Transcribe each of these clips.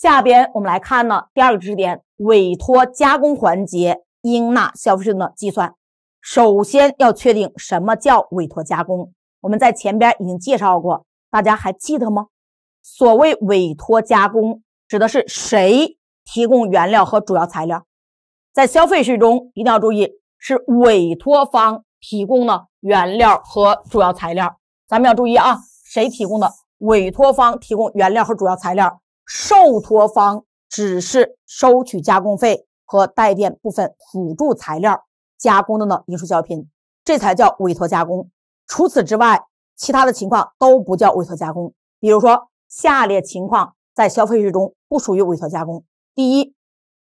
下边我们来看呢第二个知识点：委托加工环节应纳消费税的计算。首先要确定什么叫委托加工。我们在前边已经介绍过，大家还记得吗？所谓委托加工，指的是谁提供原料和主要材料？在消费税中一定要注意，是委托方提供的原料和主要材料。咱们要注意啊，谁提供的？委托方提供原料和主要材料。受托方只是收取加工费和代垫部分辅助材料加工的呢，艺术胶品，这才叫委托加工。除此之外，其他的情况都不叫委托加工。比如说，下列情况在消费税中不属于委托加工：第一，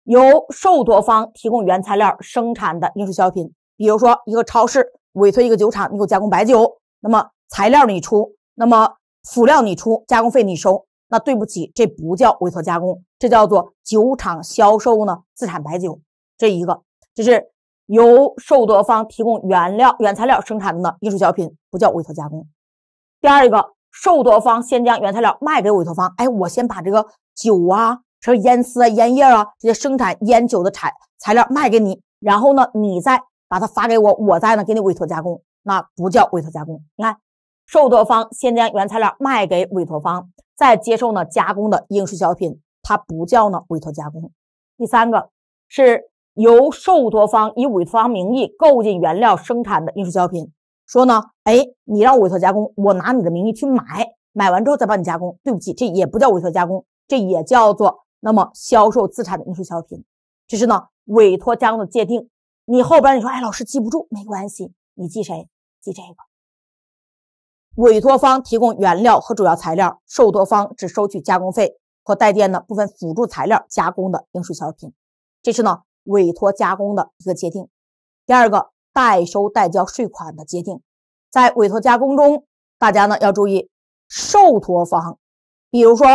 由受托方提供原材料生产的艺术小品，比如说一个超市委托一个酒厂你给我加工白酒，那么材料你出，那么辅料你出，加工费你收。那对不起，这不叫委托加工，这叫做酒厂销售呢自产白酒。这一个就是由受得方提供原料原材料生产的呢艺术小品，不叫委托加工。第二一个，受得方先将原材料卖给委托方，哎，我先把这个酒啊，什么烟丝啊、烟叶啊这些生产烟酒的产材料卖给你，然后呢，你再把它发给我，我再呢给你委托加工，那不叫委托加工。你看。受托方先将原材料卖给委托方，再接受呢加工的应税消费品，它不叫呢委托加工。第三个是由受托方以委托方名义购进原料生产的应税消费品，说呢，哎，你让委托加工，我拿你的名义去买，买完之后再帮你加工。对不起，这也不叫委托加工，这也叫做那么销售自产的应税消费品。这是呢委托加工的界定。你后边你说哎，老师记不住，没关系，你记谁？记这个。委托方提供原料和主要材料，受托方只收取加工费和代垫的部分辅助材料加工的应税消费品，这是呢委托加工的一个界定。第二个，代收代交税款的界定，在委托加工中，大家呢要注意，受托方，比如说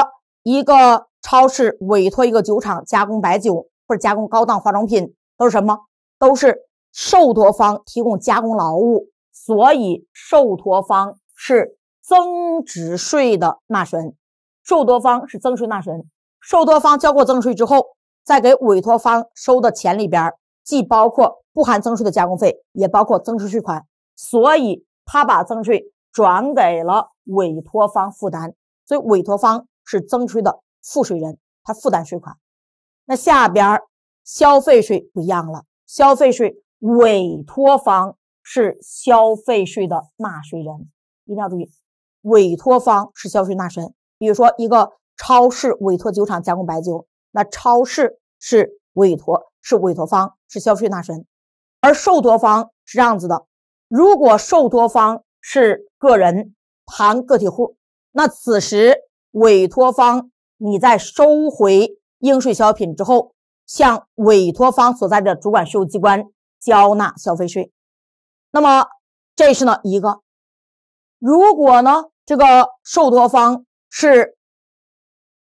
一个超市委托一个酒厂加工白酒或者加工高档化妆品，都是什么？都是受托方提供加工劳务，所以受托方。是增值税的纳税人，受托方是增税纳税人，受托方交过增值税之后，再给委托方收的钱里边，既包括不含增税的加工费，也包括增值税款，所以他把增值税转给了委托方负担，所以委托方是增值税的负税人，他负担税款。那下边消费税不一样了，消费税委托方是消费税的纳税人。一定要注意，委托方是消费纳税人。比如说，一个超市委托酒厂加工白酒，那超市是委托，是委托方，是消费纳税人。而受托方是这样子的：如果受托方是个人、含个体户，那此时委托方你在收回应税消费品之后，向委托方所在的主管税务机关交纳消费税。那么，这是呢一个。如果呢，这个受托方是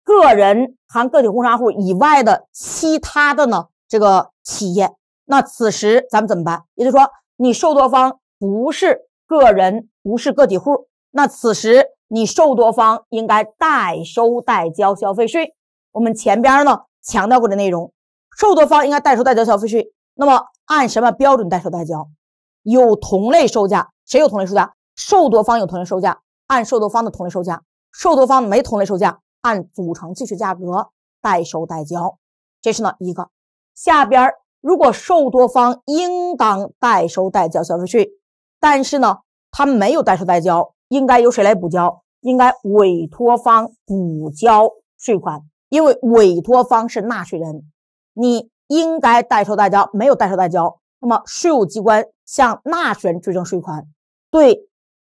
个人含个体工商户以外的其他的呢，这个企业，那此时咱们怎么办？也就是说，你受托方不是个人，不是个体户，那此时你受托方应该代收代交消费税。我们前边呢强调过的内容，受托方应该代收代交消费税。那么按什么标准代收代交？有同类售价，谁有同类售价？受多方有同类售价，按受多方的同类售价；受多方没同类售价，按组成计税价格代收代交。这是呢一个。下边如果受多方应当代收代交消费税，但是呢，他没有代收代交，应该由谁来补交？应该委托方补交税款，因为委托方是纳税人，你应该代收代交，没有代收代交，那么税务机关向纳税人追征税款，对。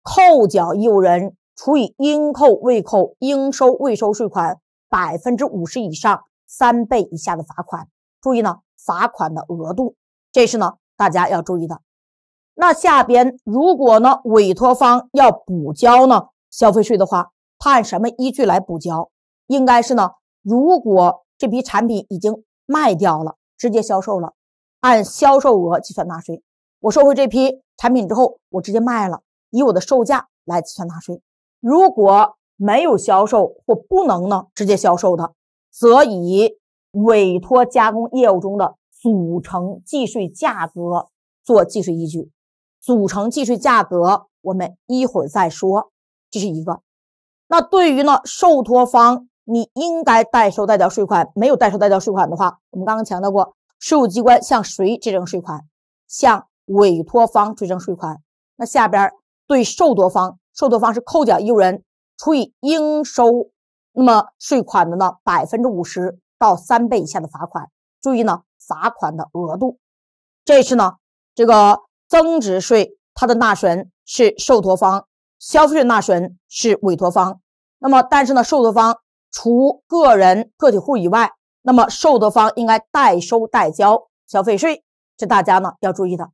扣缴义务人除以应扣未扣、应收未收税款百分之五十以上三倍以下的罚款。注意呢，罚款的额度，这是呢大家要注意的。那下边如果呢委托方要补交呢消费税的话，他按什么依据来补交？应该是呢，如果这批产品已经卖掉了，直接销售了，按销售额计算纳税。我收回这批产品之后，我直接卖了。以我的售价来计算纳税，如果没有销售或不能呢直接销售的，则以委托加工业务中的组成计税价格做计税依据。组成计税价格我们一会儿再说，这是一个。那对于呢受托方，你应该代收代缴税款，没有代收代缴税款的话，我们刚刚强调过，税务机关向谁追征税款？向委托方追征税款。那下边。对受托方，受托方是扣缴义务人，除以应收那么税款的呢百分之五十到三倍以下的罚款。注意呢，罚款的额度。这次呢，这个增值税它的纳税人是受托方，消费税纳税人是委托方。那么但是呢，受托方除个人个体户以外，那么受托方应该代收代交消费税，这大家呢要注意的。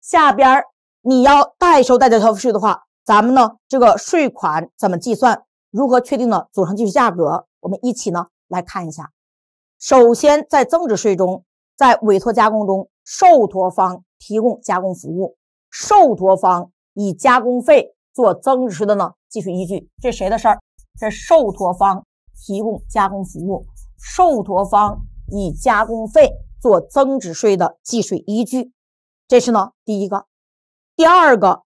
下边你要代收代缴消费税的话，咱们呢这个税款怎么计算？如何确定呢？组成计税价格？我们一起呢来看一下。首先，在增值税中，在委托加工中，受托方提供加工服务，受托方以加工费做增值税的呢计税依据，这谁的事儿？这受托方提供加工服务，受托方以加工费做增值税的计税依据，这是呢第一个。第二个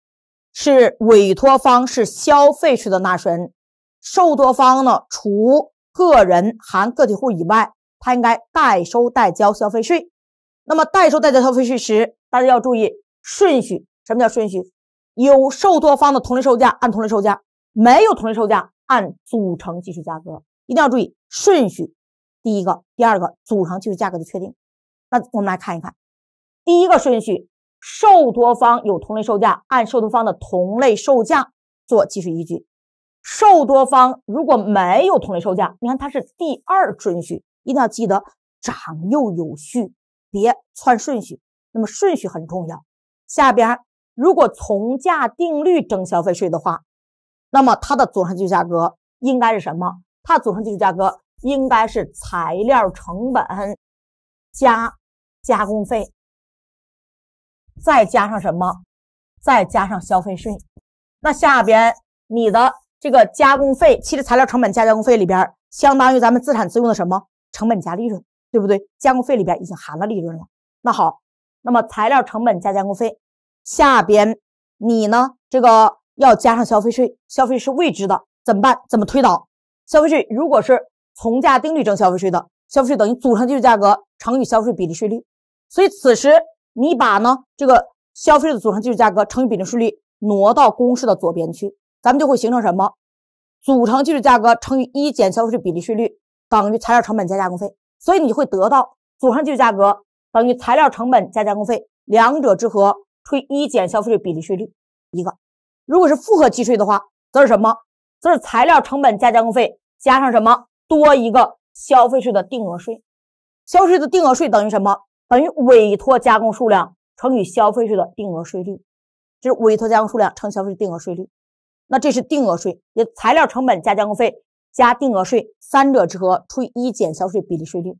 是委托方是消费税的纳税人，受托方呢，除个人含个体户以外，他应该代收代交消费税。那么代收代交消费税时，大家要注意顺序。什么叫顺序？有受托方的同类售价，按同类售价；没有同类售价，按组成计税价格。一定要注意顺序。第一个，第二个，组成计税价格的确定。那我们来看一看，第一个顺序。受多方有同类售价，按受多方的同类售价做计税依据。受多方如果没有同类售价，你看它是第二顺序，一定要记得长幼有序，别串顺序。那么顺序很重要。下边如果从价定律征消费税的话，那么它的组成计税价格应该是什么？它组成计税价格应该是材料成本加加工费。再加上什么？再加上消费税。那下边你的这个加工费，其实材料成本加加工费里边，相当于咱们资产自用的什么成本加利润，对不对？加工费里边已经含了利润了。那好，那么材料成本加加工费，下边你呢这个要加上消费税，消费是未知的怎么办？怎么推导消费税？如果是从价定律征消费税的，消费税等于组成基础价格乘以消费比例税率。所以此时。你把呢这个消费税组成基础价格乘以比例税率挪到公式的左边去，咱们就会形成什么？组成基础价格乘以一减消费税比例税率等于材料成本加加工费。所以你会得到组成计税价格等于材料成本加加工费两者之和除以一减消费税比例税率。一个，如果是复合计税的话，则是什么？则是材料成本加加工费加上什么？多一个消费税的定额税。消费税的定额税等于什么？等于委托加工数量乘以消费税的定额税率，是委托加工数量乘消费税定额税率，那这是定额税，也材料成本加加工费加定额税三者之和除以一减消税比例税率，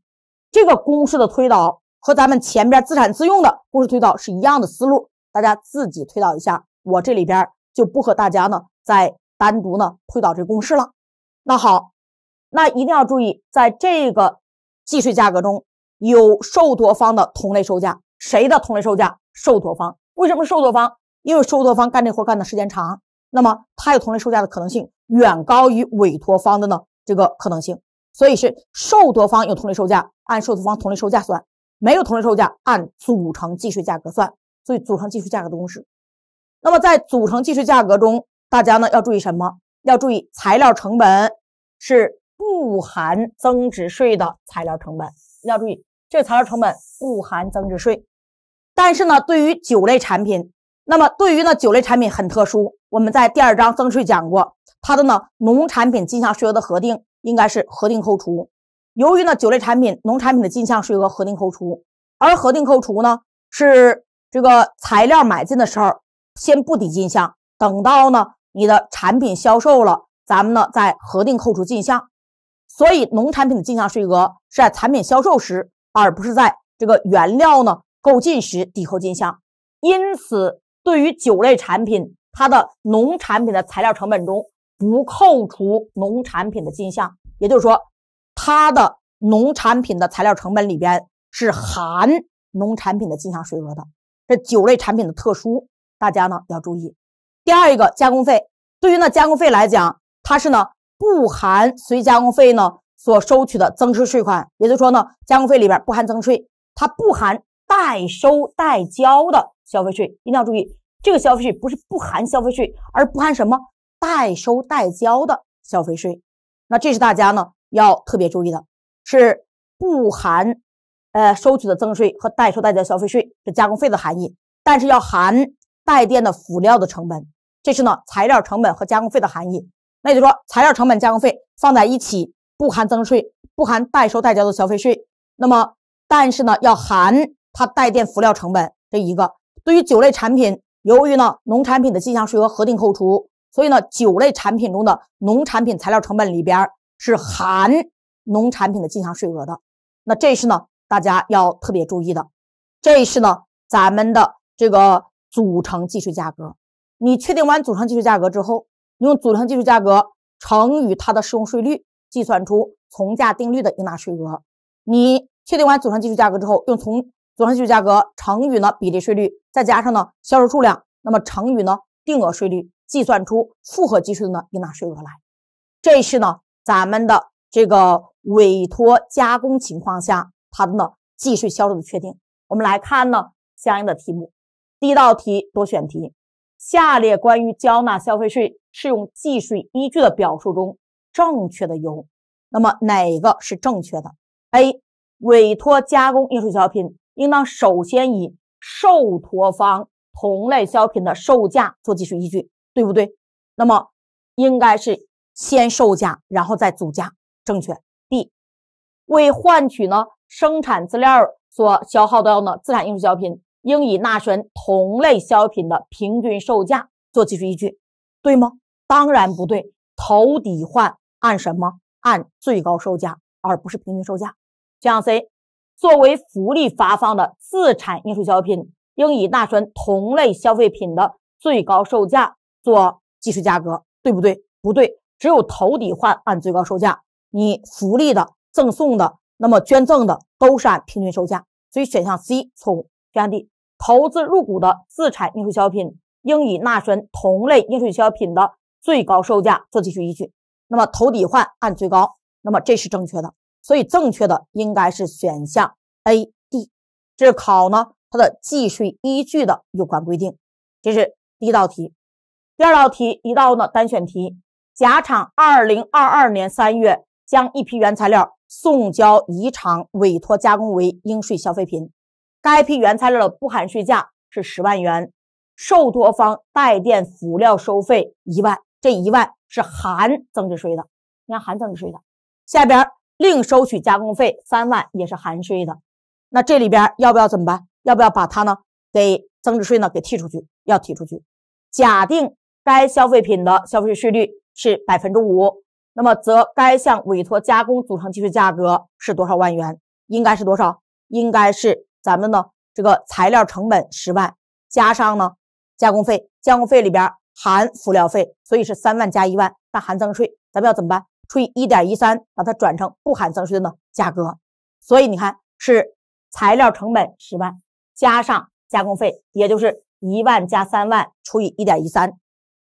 这个公式的推导和咱们前边自产自用的公式推导是一样的思路，大家自己推导一下，我这里边就不和大家呢再单独呢推导这公式了。那好，那一定要注意，在这个计税价格中。有受托方的同类售价，谁的同类售价？受托方。为什么受托方？因为受托方干这活干的时间长，那么他有同类售价的可能性远高于委托方的呢？这个可能性，所以是受托方有同类售价，按受托方同类售价算；没有同类售价，按组成计税价格算。所以组成计税价格的公式。那么在组成计税价格中，大家呢要注意什么？要注意材料成本是不含增值税的材料成本，要注意。这个材料成本不含增值税，但是呢，对于酒类产品，那么对于呢酒类产品很特殊，我们在第二章增值税讲过，它的呢农产品进项税额的核定应该是核定扣除。由于呢酒类产品农产品的进项税额核定扣除，而核定扣除呢是这个材料买进的时候先不抵进项，等到呢你的产品销售了，咱们呢再核定扣除进项，所以农产品的进项税额是在产品销售时。而不是在这个原料呢购进时抵扣进项，因此对于酒类产品，它的农产品的材料成本中不扣除农产品的进项，也就是说，它的农产品的材料成本里边是含农产品的进项税额的。这酒类产品的特殊，大家呢要注意。第二一个加工费，对于呢加工费来讲，它是呢不含随加工费呢。所收取的增值税款，也就是说呢，加工费里边不含增值税，它不含代收代交的消费税，一定要注意，这个消费税不是不含消费税，而不含什么代收代交的消费税，那这是大家呢要特别注意的，是不含呃收取的增值税和代收代交消费税是加工费的含义，但是要含带电的辅料的成本，这是呢材料成本和加工费的含义，那也就是说材料成本加工费放在一起。不含增值税，不含代收代交的消费税。那么，但是呢，要含它带电辅料成本这一个。对于酒类产品，由于呢农产品的进项税额核定扣除，所以呢酒类产品中的农产品材料成本里边是含农产品的进项税额的。那这是呢大家要特别注意的，这是呢咱们的这个组成计税价格。你确定完组成计税价格之后，用组成计税价格乘以它的适用税率。计算出从价定律的应纳税额。你确定完组成计税价格之后，用从组成计税价格乘以呢比例税率，再加上呢销售数量，那么乘以呢定额税率，计算出复合计税的呢应纳税额来。这是呢咱们的这个委托加工情况下它的呢计税销售的确定。我们来看呢相应的题目。第一道题多选题：下列关于缴纳消费税适用计税依据的表述中，正确的有，那么哪个是正确的？A. 委托加工应税消费品，应当首先以受托方同类消费品的售价做计税依据，对不对？那么应该是先售价，然后再组价。正确。B. 为换取呢生产资料所消耗掉的自产应税消费品，应以纳税人同类消费品的平均售价做计税依据，对吗？当然不对，投抵换。按什么？按最高售价，而不是平均售价。选项 C，作为福利发放的自产应税消费品，应以纳税同类消费品的最高售价做计税价格，对不对？不对，只有投抵换按最高售价，你福利的、赠送的、那么捐赠的都是按平均售价。所以选项 C 错误。选项 D，投资入股的自产应税消费品，应以纳税同类应税消费品的最高售价做计税依据。那么投底换按最高，那么这是正确的，所以正确的应该是选项 A、D。这是考呢它的计税依据的有关规定。这是第一道题，第二道题一道呢单选题。甲厂2022年3月将一批原材料送交乙厂委托加工为应税消费品，该批原材料的不含税价是十万元，受托方代垫辅料收费一万，这一万。是含增值税的，你看含增值税的，下边另收取加工费三万也是含税的，那这里边要不要怎么办？要不要把它呢给增值税呢给剔出去？要剔出去。假定该消费品的消费税税率是百分之五，那么则该项委托加工组成计税价格是多少万元？应该是多少？应该是咱们呢这个材料成本十万加上呢加工费，加工费里边。含辅料费，所以是三万加一万，那含增值税，咱们要怎么办？除以一点一三，把它转成不含增税的呢价格。所以你看，是材料成本十万加上加工费，也就是一万加三万除以一点一三，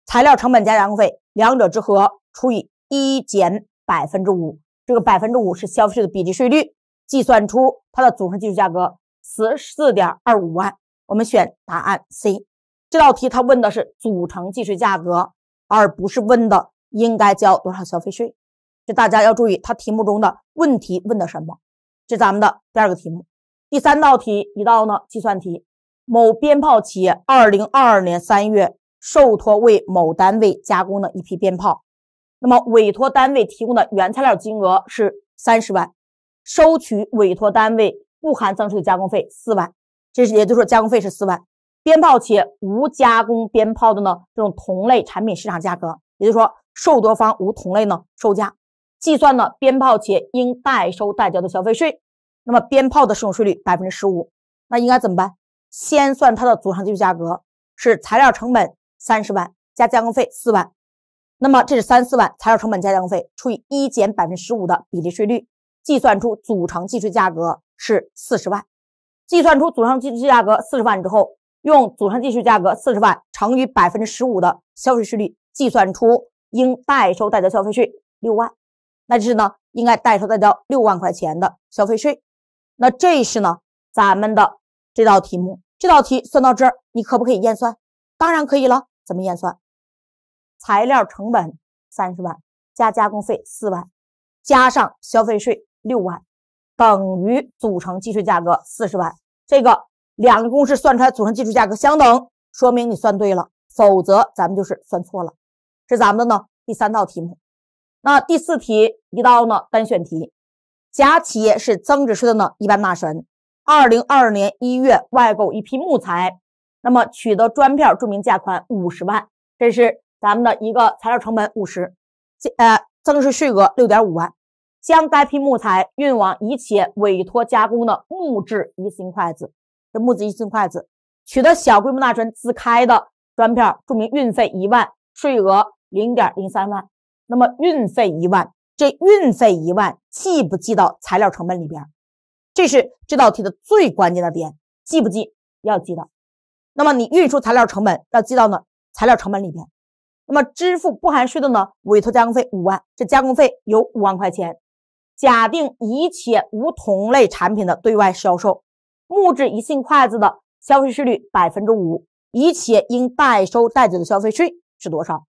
材料成本加加工费两者之和除以一减百分之五，这个百分之五是消费税的比例税率，计算出它的总成计税价格十四点二五万，我们选答案 C。这道题他问的是组成计税价格，而不是问的应该交多少消费税。这大家要注意，他题目中的问题问的什么？这咱们的第二个题目。第三道题一道呢计算题。某鞭炮企业二零二二年三月受托为某单位加工的一批鞭炮，那么委托单位提供的原材料金额是三十万，收取委托单位不含增值税加工费四万，这是也就是说加工费是四万。鞭炮企业无加工鞭炮的呢？这种同类产品市场价格，也就是说售多方无同类呢售价，计算呢鞭炮企业应代收代缴的消费税。那么鞭炮的适用税率百分之十五，那应该怎么办？先算它的组成计税价格是材料成本三十万加加工费四万，那么这是三四万材料成本加加工费除以一减百分之十五的比例税率，计算出组成计税价格是四十万。计算出组成计税价格四十万之后。用组成计税价格四十万乘以百分之十五的消费税率，计算出应代收代缴消费税六万，那就是呢应该代收代缴六万块钱的消费税。那这是呢咱们的这道题目，这道题算到这儿，你可不可以验算？当然可以了。怎么验算？材料成本三十万加加工费四万，加上消费税六万，等于组成计税价格四十万。这个。两个公式算出来组成基础价格相等，说明你算对了，否则咱们就是算错了。是咱们的呢第三道题目，那第四题一道呢单选题。甲企业是增值税的呢一般纳税人，二零二二年一月外购一批木材，那么取得专票注明价款五十万，这是咱们的一个材料成本五十，呃，增值税额六点五万，将该批木材运往乙企业委托加工的木质一次性筷子。这木子一寸筷子取得小规模纳税人自开的专票，注明运费一万，税额零点零三万。那么运费一万，这运费一万记不记到材料成本里边？这是这道题的最关键的点，记不记要记的。那么你运输材料成本要记到呢材料成本里边。那么支付不含税的呢委托加工费五万，这加工费有五万块钱。假定一切无同类产品的对外销售。木质一次性筷子的消费税率百分之五，乙企业应代收代缴的消费税是多少？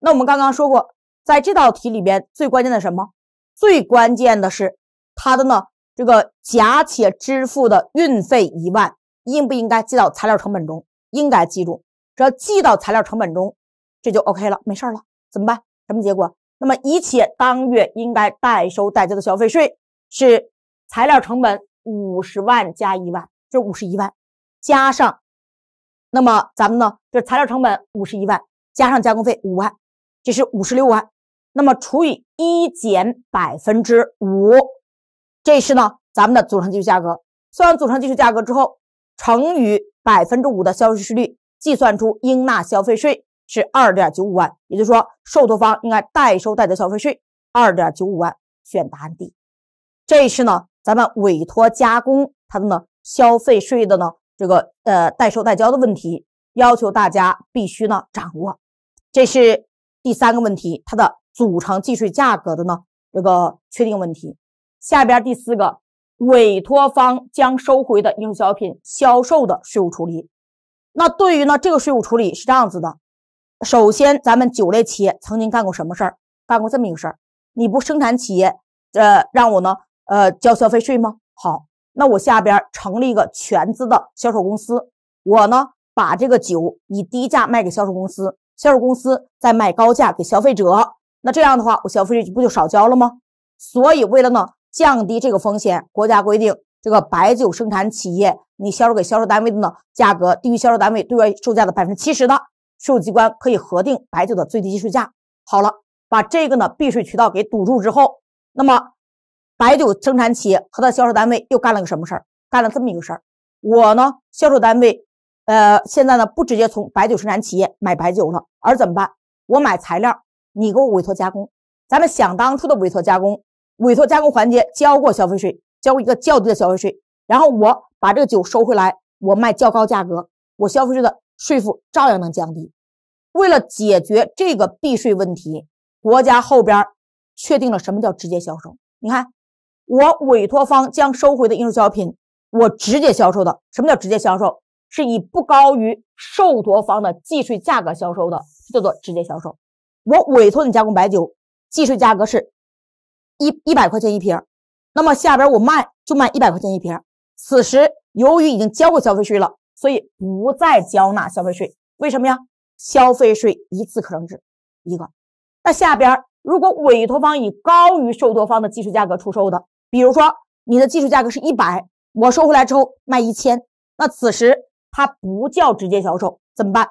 那我们刚刚说过，在这道题里边最关键的什么？最关键的是它的呢这个甲且支付的运费一万，应不应该记到材料成本中？应该记住，只要记到材料成本中，这就 OK 了，没事儿了。怎么办？什么结果？那么乙且当月应该代收代缴的消费税是材料成本。五十万加一万，这是五十一万，加上，那么咱们呢，就是材料成本五十一万，加上加工费五万，这是五十六万，那么除以一减百分之五，这是呢，咱们的组成计税价格。算完组成计税价格之后，乘以百分之五的消费税率，计算出应纳消费税是二点九五万，也就是说，受托方应该代收代缴消费税二点九五万，选答案 D。这是呢。咱们委托加工它的呢消费税的呢这个呃代收代交的问题，要求大家必须呢掌握。这是第三个问题，它的组成计税价格的呢这个确定问题。下边第四个，委托方将收回的应小品销售的税务处理。那对于呢这个税务处理是这样子的，首先咱们酒类企业曾经干过什么事儿？干过这么一个事儿，你不生产企业，呃，让我呢。呃，交消费税吗？好，那我下边儿成立一个全资的销售公司，我呢把这个酒以低价卖给销售公司，销售公司再卖高价给消费者，那这样的话，我消费税不就少交了吗？所以，为了呢降低这个风险，国家规定，这个白酒生产企业你销售给销售单位的呢价格低于销售单位对外售价的百分之七十的，税务机关可以核定白酒的最低计税价。好了，把这个呢避税渠道给堵住之后，那么。白酒生产企业和他销售单位又干了个什么事儿？干了这么一个事儿。我呢，销售单位，呃，现在呢不直接从白酒生产企业买白酒了，而怎么办？我买材料，你给我委托加工。咱们想当初的委托加工，委托加工环节交过消费税，交过一个较低的消费税。然后我把这个酒收回来，我卖较高价格，我消费税的税负照样能降低。为了解决这个避税问题，国家后边确定了什么叫直接销售？你看。我委托方将收回的应收消费品，我直接销售的，什么叫直接销售？是以不高于受托方的计税价格销售的，叫做直接销售。我委托你加工白酒，计税价格是一一百块钱一瓶，那么下边我卖就卖一百块钱一瓶。此时由于已经交过消费税了，所以不再缴纳消费税。为什么呀？消费税一次可征制一个。那下边如果委托方以高于受托方的计税价格出售的，比如说，你的技术价格是一百，我收回来之后卖一千，那此时它不叫直接销售，怎么办？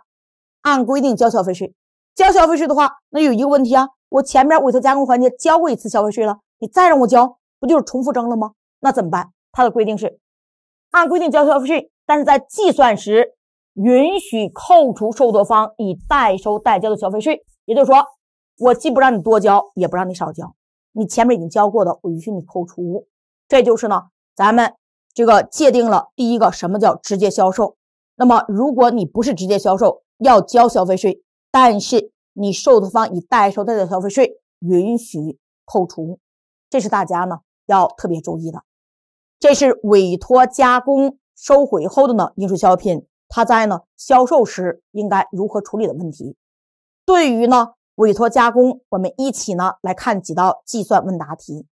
按规定交消费税。交消费税的话，那有一个问题啊，我前面委托加工环节交过一次消费税了，你再让我交，不就是重复征了吗？那怎么办？它的规定是，按规定交消费税，但是在计算时允许扣除受托方已代收代交的消费税，也就是说，我既不让你多交，也不让你少交。你前面已经交过的，允许你扣除，这就是呢，咱们这个界定了第一个什么叫直接销售。那么，如果你不是直接销售，要交消费税，但是你受托方已代收代缴消费税，允许扣除，这是大家呢要特别注意的。这是委托加工收回后的呢应税消费品，它在呢销售时应该如何处理的问题。对于呢。委托加工，我们一起呢来看几道计算问答题。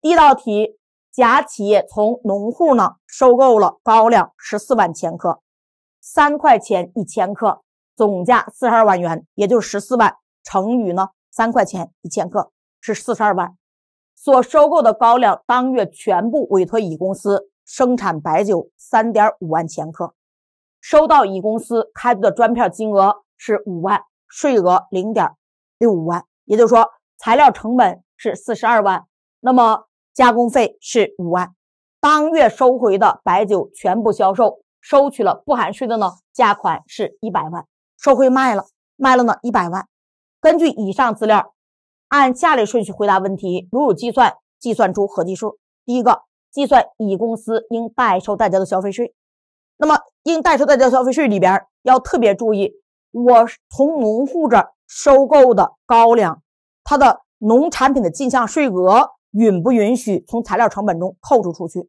第一道题，甲企业从农户呢收购了高粱十四万千克，三块钱一千克，总价四十二万元，也就是十四万乘以呢三块钱一千克是四十二万。所收购的高粱当月全部委托乙公司生产白酒三点五万千克，收到乙公司开具的专票金额是五万，税额零点。六五万，也就是说，材料成本是四十二万，那么加工费是五万，当月收回的白酒全部销售，收取了不含税的呢价款是一百万，收回卖了，卖了呢一百万。根据以上资料，按下列顺序回答问题，如有计算，计算出合计数。第一个，计算乙公司应代收代缴的消费税。那么，应代收代缴消费税里边要特别注意，我从农户这。收购的高粱，它的农产品的进项税额允不允许从材料成本中扣除出去？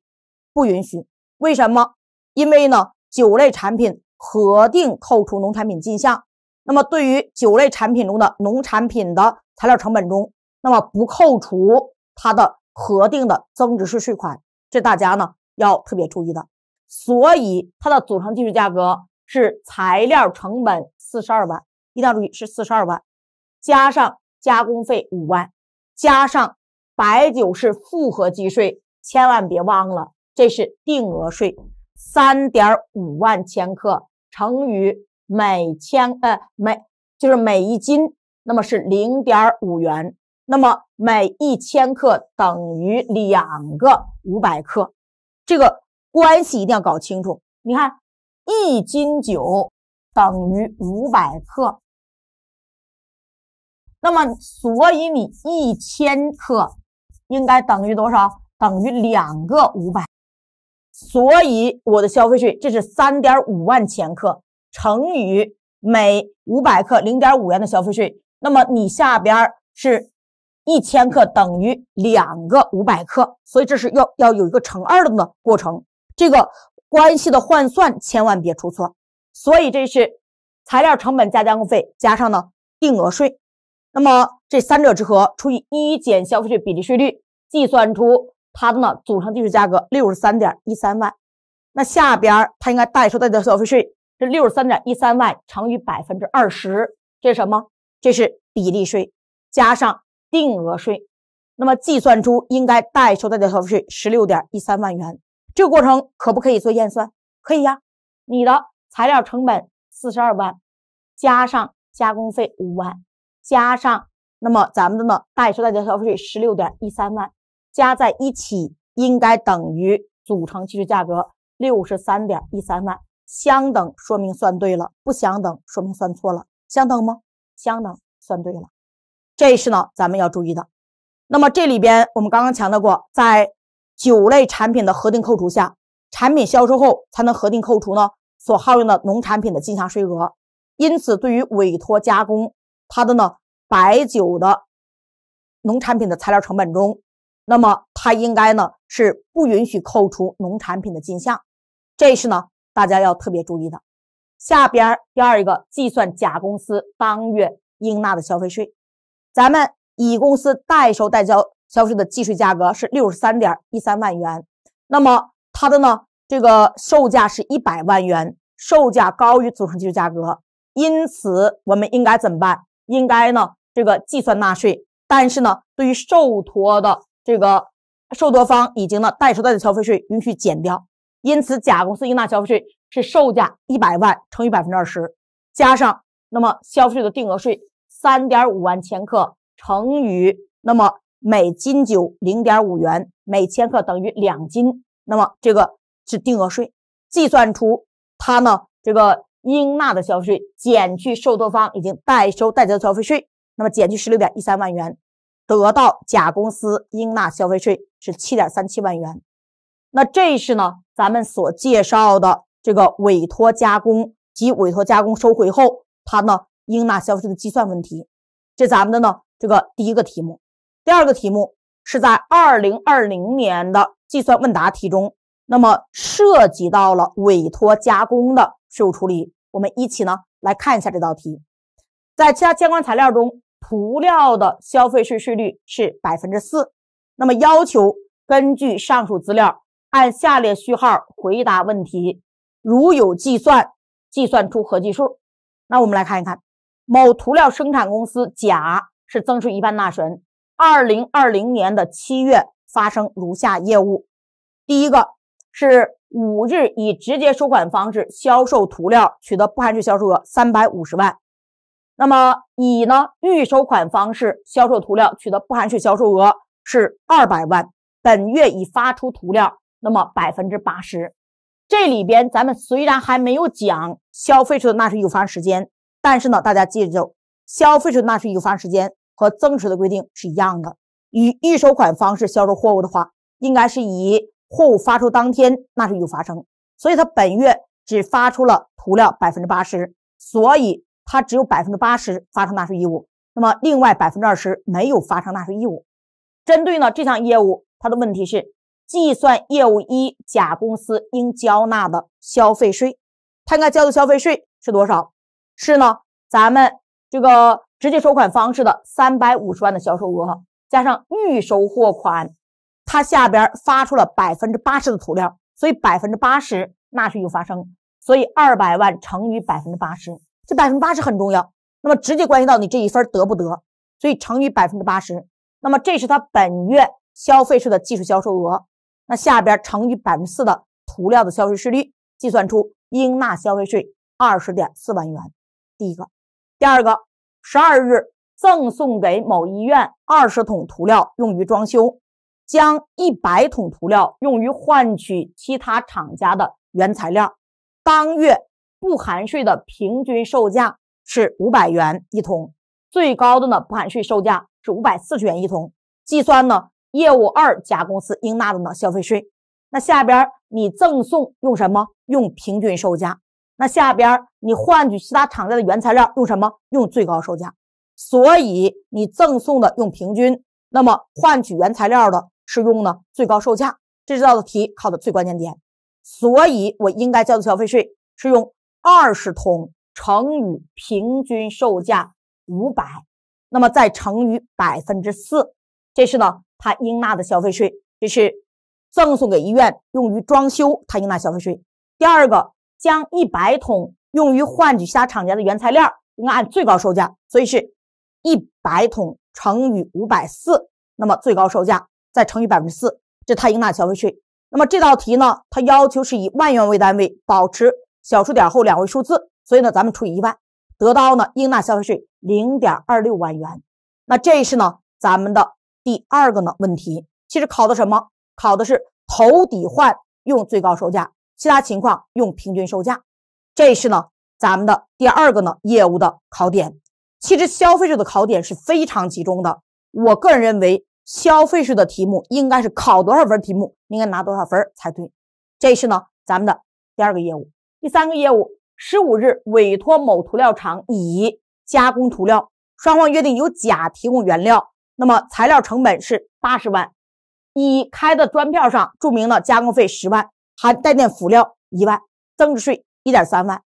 不允许。为什么？因为呢，酒类产品核定扣除农产品进项。那么，对于酒类产品中的农产品的材料成本中，那么不扣除它的核定的增值税税款，这大家呢要特别注意的。所以，它的组成计税价格是材料成本四十二万。一定要注意，是四十二万，加上加工费五万，加上白酒是复合计税，千万别忘了，这是定额税，三点五万千克乘以每千呃每就是每一斤，那么是零点五元，那么每一千克等于两个五百克，这个关系一定要搞清楚。你看一斤酒。等于五百克，那么所以你一千克应该等于多少？等于两个五百，所以我的消费税这是三点五万千克乘以每五百克零点五元的消费税。那么你下边是一千克等于两个五百克，所以这是要要有一个乘二的呢过程。这个关系的换算千万别出错。所以这是材料成本加加工费加上呢定额税，那么这三者之和除以一减消费税比例税率，计算出它的呢组成地税价格六十三点一三万。那下边它应该代收代缴消费税是六十三点一三万乘以百分之二十，这是什么？这是比例税加上定额税，那么计算出应该代收代缴消费税十六点一三万元。这个过程可不可以做验算？可以呀，你的。材料成本四十二万，加上加工费五万，加上那么咱们的呢，代收代缴消费税十六点一三万，加在一起应该等于组成计税价格六十三点一三万，相等说明算对了，不相等说明算错了，相等吗？相等，算对了。这是呢，咱们要注意的。那么这里边我们刚刚强调过，在酒类产品的核定扣除下，产品销售后才能核定扣除呢。所耗用的农产品的进项税额，因此对于委托加工它的呢白酒的农产品的材料成本中，那么它应该呢是不允许扣除农产品的进项，这是呢大家要特别注意的。下边第二一个计算甲公司当月应纳的消费税，咱们乙公司代收代交消费税的计税价格是六十三点一三万元，那么它的呢这个售价是一百万元。售价高于组成技术价格，因此我们应该怎么办？应该呢，这个计算纳税。但是呢，对于受托的这个受托方已经呢代收代缴消费税，允许减掉。因此，甲公司应纳消费税是售价一百万乘以百分之二十，加上那么消费税的定额税三点五万千克乘以那么每斤九零点五元每千克等于两斤，那么这个是定额税计算出。它呢，这个应纳的消费税减去受托方已经代收代缴的消费税，那么减去十六点一三万元，得到甲公司应纳消费税是七点三七万元。那这是呢，咱们所介绍的这个委托加工及委托加工收回后，它呢应纳消费税的计算问题。这咱们的呢这个第一个题目，第二个题目是在二零二零年的计算问答题中。那么涉及到了委托加工的税务处理，我们一起呢来看一下这道题。在其他相关材料中，涂料的消费税税率是百分之四。那么要求根据上述资料，按下列序号回答问题，如有计算，计算出合计数。那我们来看一看，某涂料生产公司甲是增值税一般纳税人，二零二零年的七月发生如下业务，第一个。是五日以直接收款方式销售涂料，取得不含税销售额三百五十万。那么乙呢，预收款方式销售涂料，取得不含税销售额是二百万。本月已发出涂料，那么百分之八十。这里边咱们虽然还没有讲消费税的纳税有发时间，但是呢，大家记住，消费税纳税有发时间和增值的规定是一样的。以预收款方式销售货物的话，应该是以。货物发出当天，纳税就发生，所以它本月只发出了涂料百分之八十，所以它只有百分之八十发生纳税义务。那么另外百分之二十没有发生纳税义务。针对呢这项业务，它的问题是计算业务一，甲公司应缴纳的消费税，它应该交的消费税是多少？是呢，咱们这个直接收款方式的三百五十万的销售额加上预收货款。它下边发出了百分之八十的涂料，所以百分之八十纳税就发生，所以二百万乘以百分之八十，这百分之八十很重要，那么直接关系到你这一分得不得，所以乘以百分之八十，那么这是它本月消费税的技术销售额，那下边乘以百分之四的涂料的消费税率，计算出应纳消费税二十点四万元。第一个，第二个，十二日赠送给某医院二十桶涂料用于装修。将一百桶涂料用于换取其他厂家的原材料，当月不含税的平均售价是五百元一桶，最高的呢不含税售价是五百四十元一桶。计算呢业务二，甲公司应纳的呢消费税。那下边你赠送用什么？用平均售价。那下边你换取其他厂家的原材料用什么？用最高售价。所以你赠送的用平均，那么换取原材料的。是用呢最高售价，这道题考的最关键点，所以我应该交的消费税是用二十桶乘以平均售价五百，那么再乘以百分之四，这是呢他应纳的消费税。这是赠送给医院用于装修，他应纳消费税。第二个，将一百桶用于换取其他厂家的原材料，应该按最高售价，所以是一百桶乘以五百四，那么最高售价。再乘以百分之四，这他应纳消费税。那么这道题呢，它要求是以万元为单位，保持小数点后两位数字，所以呢，咱们除以一万，得到呢应纳消费税零点二六万元。那这是呢咱们的第二个呢问题，其实考的什么？考的是投抵换用最高售价，其他情况用平均售价。这是呢咱们的第二个呢业务的考点。其实消费者的考点是非常集中的，我个人认为。消费税的题目应该是考多少分？题目应该拿多少分才对？这是呢，咱们的第二个业务，第三个业务：十五日，委托某涂料厂乙加工涂料，双方约定由甲提供原料，那么材料成本是八十万，乙开的专票上注明了加工费十万，含带电辅料一万，增值税一点三万。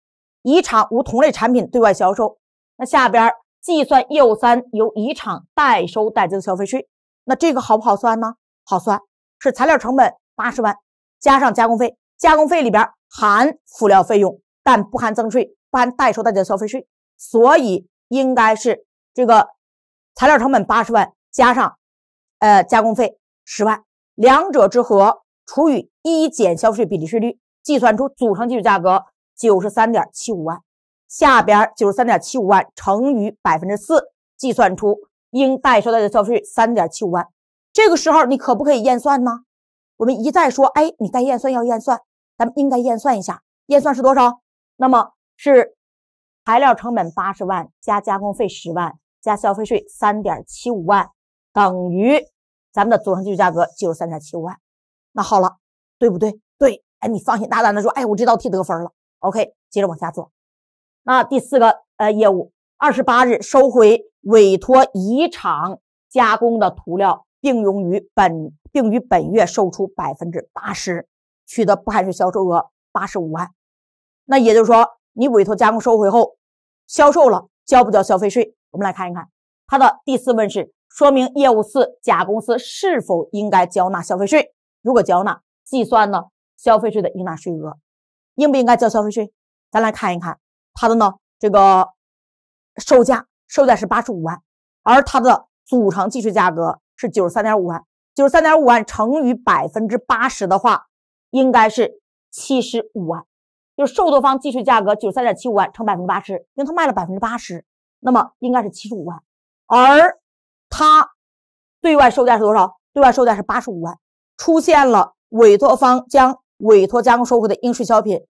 乙厂无同类产品对外销售。那下边计算业务三，由乙厂代收代交消费税。那这个好不好算呢？好算，是材料成本八十万加上加工费，加工费里边含辅料费用，但不含增值税，不含代收代缴消费税，所以应该是这个材料成本八十万加上呃加工费十万，两者之和除以一减消费税比例税率，计算出组成基础价格九十三点七五万，下边九十三点七五万乘以百分之四，计算出。应代收代的消费税三点七五万，这个时候你可不可以验算呢？我们一再说，哎，你该验算要验算，咱们应该验算一下，验算是多少？那么是材料成本八十万加加工费十万加消费税三点七五万，等于咱们的组成技术价格就是三点七五万。那好了，对不对？对，哎，你放心大胆的说，哎，我这道题得分了。OK，接着往下做。那第四个呃业务，二十八日收回。委托乙厂加工的涂料，并用于本，并于本月售出百分之八十，取得不含税销售额八十五万。那也就是说，你委托加工收回后销售了，交不交消费税？我们来看一看它的第四问是：说明业务四，甲公司是否应该交纳消费税？如果交纳，计算呢消费税的应纳税额，应不应该交消费税？咱来看一看它的呢这个售价。售价是八十五万，而它的组成计税价格是九十三点五万，九十三点五万乘以百分之八十的话，应该是七十五万，就是受托方计税价格九十三点七五万乘百分之八十，因为他卖了百分之八十，那么应该是七十五万，而他对外售价是多少？对外售价是八十五万，出现了委托方将委托加工收回的应税消费品，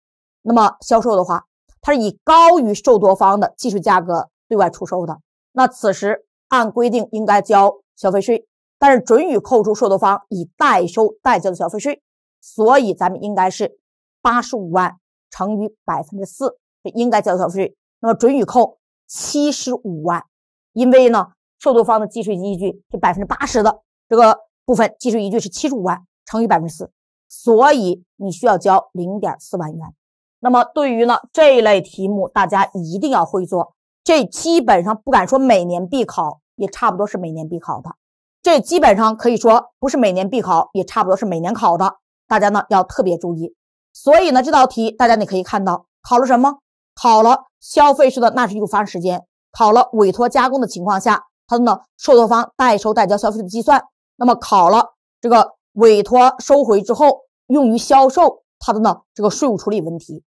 那么销售的话，它是以高于受托方的计税价格。对外出售的，那此时按规定应该交消费税，但是准予扣除受托方已代收代交的消费税，所以咱们应该是八十五万乘以百分之四，应该交消费税。那么准予扣七十五万，因为呢，受托方的计税依据这百分之八十的这个部分计税依据是七十五万乘以百分之四，所以你需要交零点四万元。那么对于呢这一类题目，大家一定要会做。这基本上不敢说每年必考，也差不多是每年必考的。这基本上可以说不是每年必考，也差不多是每年考的。大家呢要特别注意。所以呢，这道题大家你可以看到考了什么？考了消费税的纳税义务发生时间，考了委托加工的情况下，它的呢受托方代收代缴消费税的计算。那么考了这个委托收回之后用于销售它的呢这个税务处理问题。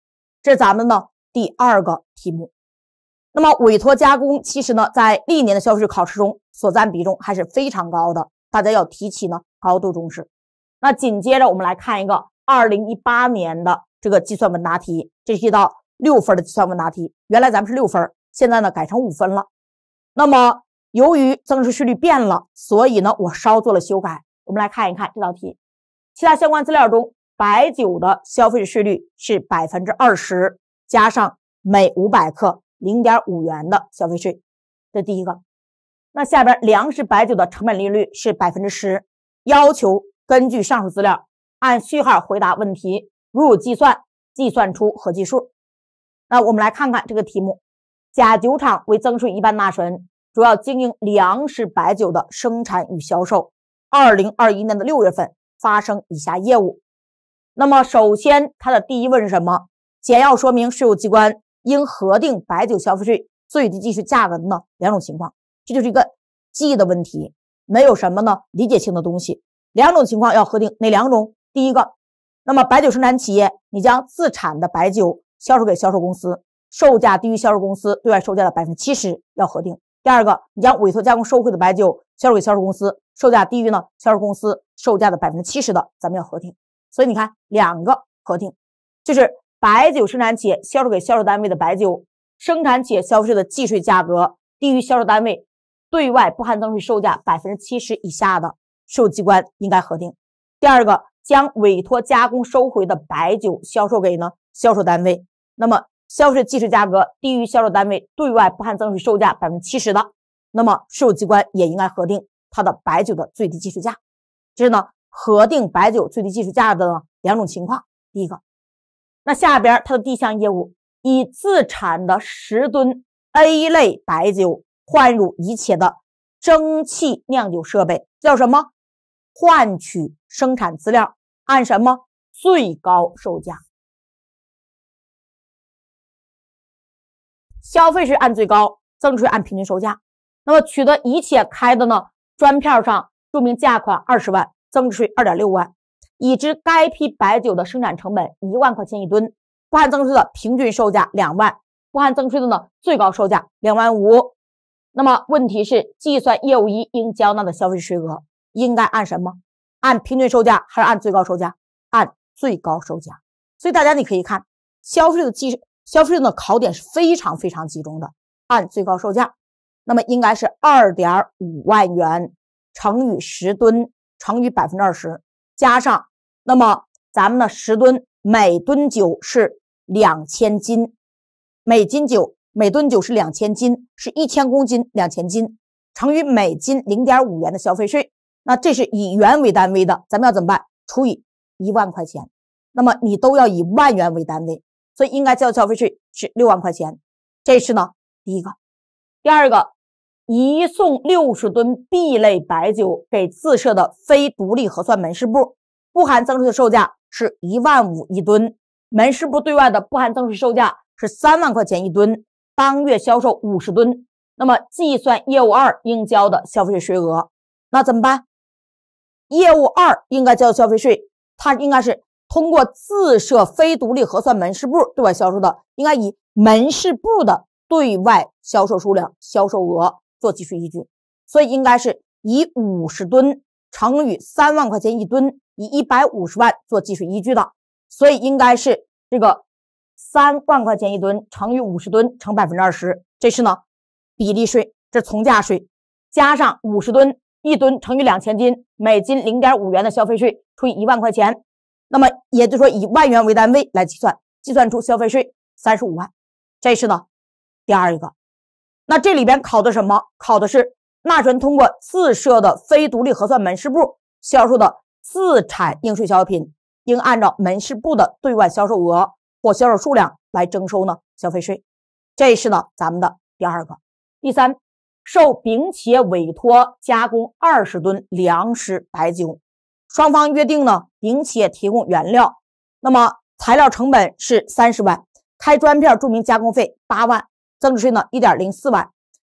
这是咱们呢第二个题目。那么，委托加工其实呢，在历年的消费税考试中所占比重还是非常高的，大家要提起呢高度重视。那紧接着我们来看一个二零一八年的这个计算问答题，这是一道六分的计算问答题。原来咱们是六分，现在呢改成五分了。那么，由于增值税率变了，所以呢我稍做了修改。我们来看一看这道题。其他相关资料中，白酒的消费税税率是百分之二十，加上每五百克。零点五元的消费税，这第一个。那下边粮食白酒的成本利率是百分之十，要求根据上述资料按序号回答问题，如有计算，计算出合计数。那我们来看看这个题目：甲酒厂为增税一般纳税人，主要经营粮食白酒的生产与销售。二零二一年的六月份发生以下业务。那么首先，它的第一问是什么？简要说明税务机关。应核定白酒消费税最低计税价格的呢两种情况，这就是一个记忆的问题，没有什么呢理解性的东西。两种情况要核定哪两种？第一个，那么白酒生产企业你将自产的白酒销售给销售公司，售价低于销售公司对外售价的百分之七十，要核定；第二个，你将委托加工收回的白酒销售给销售公司，售价低于呢销售公司售价的百分之七十的，咱们要核定。所以你看，两个核定就是。白酒生产企业销售给销售单位的白酒，生产企业销售的计税价格低于销售单位对外不含增值税售价百分之七十以下的，税务机关应该核定。第二个，将委托加工收回的白酒销售给呢销售单位，那么销售计税价格低于销售单位对外不含增值税售价百分之七十的，那么税务机关也应该核定它的白酒的最低计税价。这是呢核定白酒最低计税价的两种情况。第一个。那下边它的第一项业务，以自产的十吨 A 类白酒换入一切的蒸汽酿酒设备，叫什么？换取生产资料，按什么最高售价？消费税按最高，增值税按平均售价。那么取得一切开的呢专票上注明价款二十万，增值税二点六万。已知该批白酒的生产成本一万块钱一吨，不含增值税的平均售价两万，不含增值税的呢最高售价两万五。那么问题是，计算业务一应交纳的消费税额应该按什么？按平均售价还是按最高售价？按最高售价。所以大家你可以看，消费的计消费的考点是非常非常集中的，按最高售价。那么应该是二点五万元乘以十吨乘以百分之二十，加上。那么咱们的十吨每吨酒是两千斤，每斤酒每吨酒是两千斤，是一千公斤两千斤，乘以每斤零点五元的消费税，那这是以元为单位的，咱们要怎么办？除以一万块钱，那么你都要以万元为单位，所以应该交的消费税是六万块钱。这是呢第一个，第二个，移送六十吨 B 类白酒给自设的非独立核算门市部。不含增值税的售价是一万五一吨，门市部对外的不含增值税售价是三万块钱一吨，当月销售五十吨，那么计算业务二应交的消费税税额，那怎么办？业务二应该交消费税，它应该是通过自设非独立核算门市部对外销售的，应该以门市部的对外销售数量、销售额做计税依据，所以应该是以五十吨。乘以三万块钱一吨，以一百五十万做计税依据的，所以应该是这个三万块钱一吨乘以五十吨乘百分之二十，这是呢比例税，这从价税，加上五十吨一吨乘以两千斤，每斤零点五元的消费税除以一万块钱，那么也就是说以万元为单位来计算，计算出消费税三十五万，这是呢第二一个，那这里边考的什么？考的是。纳税人通过自设的非独立核算门市部销售的自产应税消费品，应按照门市部的对外销售额或销售数量来征收呢消费税。这是呢咱们的第二个。第三，受丙企业委托加工二十吨粮食白酒，双方约定呢丙企业提供原料，那么材料成本是三十万，开专票注明加工费八万，增值税呢一点零四万。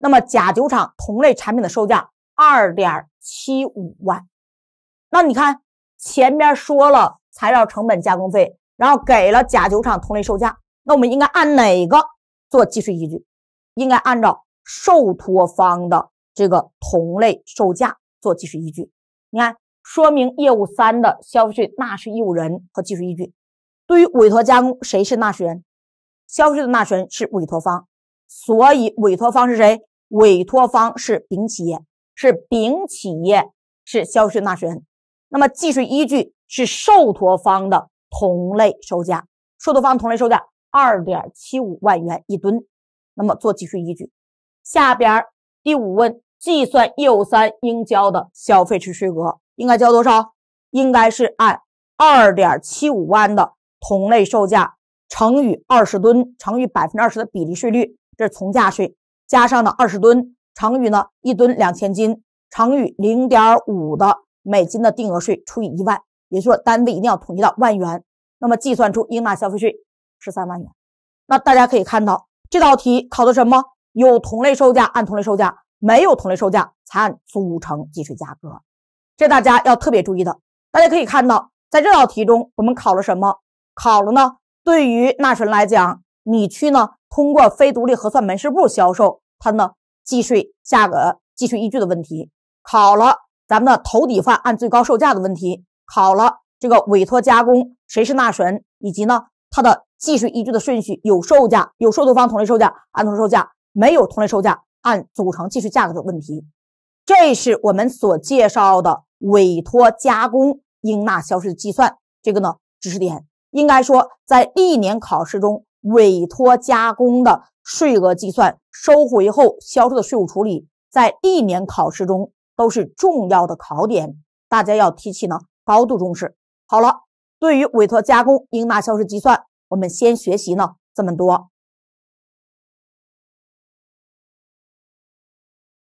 那么甲酒厂同类产品的售价二点七五万，那你看前面说了材料成本加工费，然后给了甲酒厂同类售价，那我们应该按哪个做计税依据？应该按照受托方的这个同类售价做计税依据。你看，说明业务三的消费税纳税义务人和计税依据，对于委托加工，谁是纳税人？消费税纳税人是委托方，所以委托方是谁？委托方是丙企业，是丙企业是销售纳税人，那么计税依据是受托方的同类售价，受托方同类售价二点七五万元一吨，那么做计税依据。下边第五问，计算业务三应交的消费税税额应该交多少？应该是按二点七五万的同类售价乘以二十吨乘以百分之二十的比例税率，这是从价税。加上呢二十吨，乘以呢一吨两千斤，乘以零点五的每斤的定额税，除以一万，也就是说单位一定要统一到万元，那么计算出应纳消费税十三万元。那大家可以看到这道题考的什么？有同类售价按同类售价，没有同类售价才按组成计税价格，这大家要特别注意的。大家可以看到在这道题中我们考了什么？考了呢？对于纳税人来讲，你去呢？通过非独立核算门市部销售，它呢计税价格计税依据的问题考了；咱们的投底方按最高售价的问题考了；这个委托加工谁是纳税人，以及呢它的计税依据的顺序有售价、有受托方同类售价按同类售价，没有同类售价按组成计税价格的问题。这是我们所介绍的委托加工应纳销售的计算，这个呢知识点应该说在历年考试中。委托加工的税额计算、收回后销售的税务处理，在历年考试中都是重要的考点，大家要提起呢高度重视。好了，对于委托加工应纳销售计算，我们先学习呢这么多。